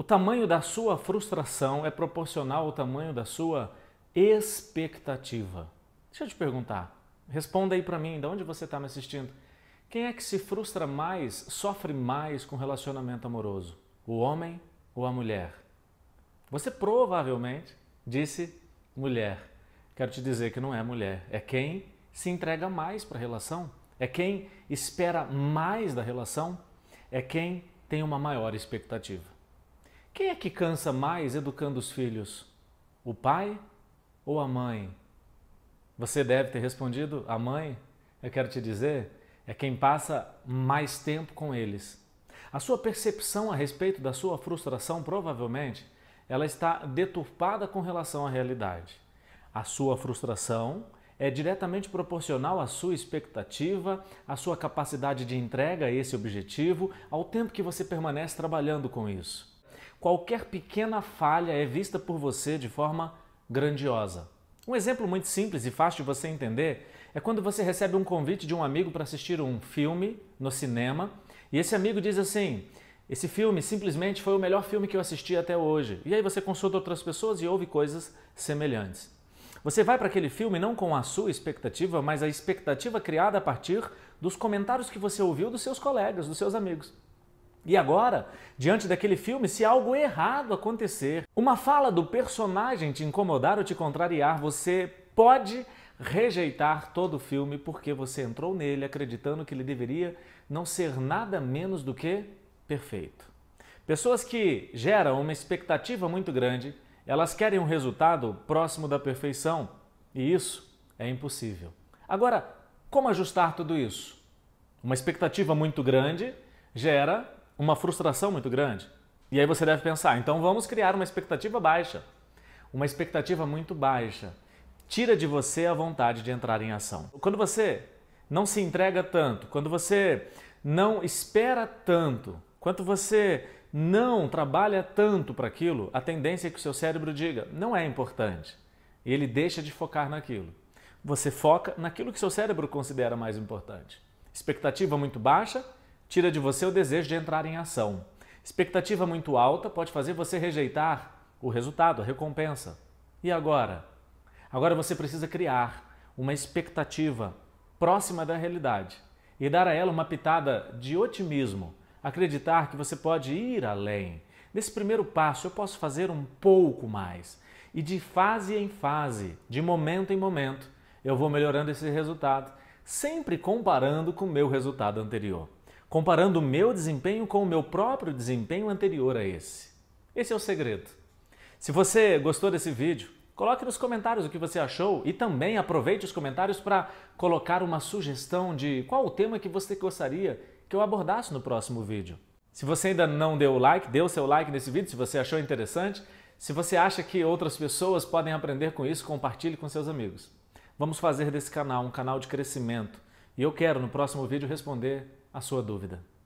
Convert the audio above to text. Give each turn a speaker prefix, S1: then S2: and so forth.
S1: O tamanho da sua frustração é proporcional ao tamanho da sua expectativa. Deixa eu te perguntar. Responda aí para mim, de onde você está me assistindo? Quem é que se frustra mais, sofre mais com relacionamento amoroso? O homem ou a mulher? Você provavelmente disse mulher. Quero te dizer que não é mulher, é quem se entrega mais para a relação, é quem espera mais da relação, é quem tem uma maior expectativa. Quem é que cansa mais educando os filhos? O pai ou a mãe? Você deve ter respondido a mãe. Eu quero te dizer, é quem passa mais tempo com eles. A sua percepção a respeito da sua frustração provavelmente ela está deturpada com relação à realidade. A sua frustração é diretamente proporcional à sua expectativa, à sua capacidade de entrega a esse objetivo, ao tempo que você permanece trabalhando com isso qualquer pequena falha é vista por você de forma grandiosa. Um exemplo muito simples e fácil de você entender é quando você recebe um convite de um amigo para assistir um filme no cinema e esse amigo diz assim: esse filme simplesmente foi o melhor filme que eu assisti até hoje. E aí você consulta outras pessoas e ouve coisas semelhantes. Você vai para aquele filme não com a sua expectativa, mas a expectativa criada a partir dos comentários que você ouviu dos seus colegas, dos seus amigos. E agora, diante daquele filme, se algo errado acontecer, uma fala do personagem te incomodar ou te contrariar, você pode rejeitar todo o filme porque você entrou nele acreditando que ele deveria não ser nada menos do que perfeito. Pessoas que geram uma expectativa muito grande, elas querem um resultado próximo da perfeição e isso é impossível. Agora, como ajustar tudo isso? Uma expectativa muito grande gera uma frustração muito grande. E aí você deve pensar, então vamos criar uma expectativa baixa. Uma expectativa muito baixa tira de você a vontade de entrar em ação. Quando você não se entrega tanto, quando você não espera tanto, quando você não trabalha tanto para aquilo, a tendência é que o seu cérebro diga não é importante. E ele deixa de focar naquilo. Você foca naquilo que seu cérebro considera mais importante. Expectativa muito baixa tira de você o desejo de entrar em ação. Expectativa muito alta pode fazer você rejeitar o resultado, a recompensa. E agora? Agora você precisa criar uma expectativa próxima da realidade e dar a ela uma pitada de otimismo, acreditar que você pode ir além. Nesse primeiro passo, eu posso fazer um pouco mais. E de fase em fase, de momento em momento, eu vou melhorando esse resultado, sempre comparando com o meu resultado anterior comparando o meu desempenho com o meu próprio desempenho anterior a esse. Esse é o segredo. Se você gostou desse vídeo, coloque nos comentários o que você achou e também aproveite os comentários para colocar uma sugestão de qual o tema que você gostaria que eu abordasse no próximo vídeo. Se você ainda não deu o like, dê o seu like nesse vídeo se você achou interessante. Se você acha que outras pessoas podem aprender com isso, compartilhe com seus amigos. Vamos fazer desse canal um canal de crescimento. E eu quero no próximo vídeo responder a sua dúvida.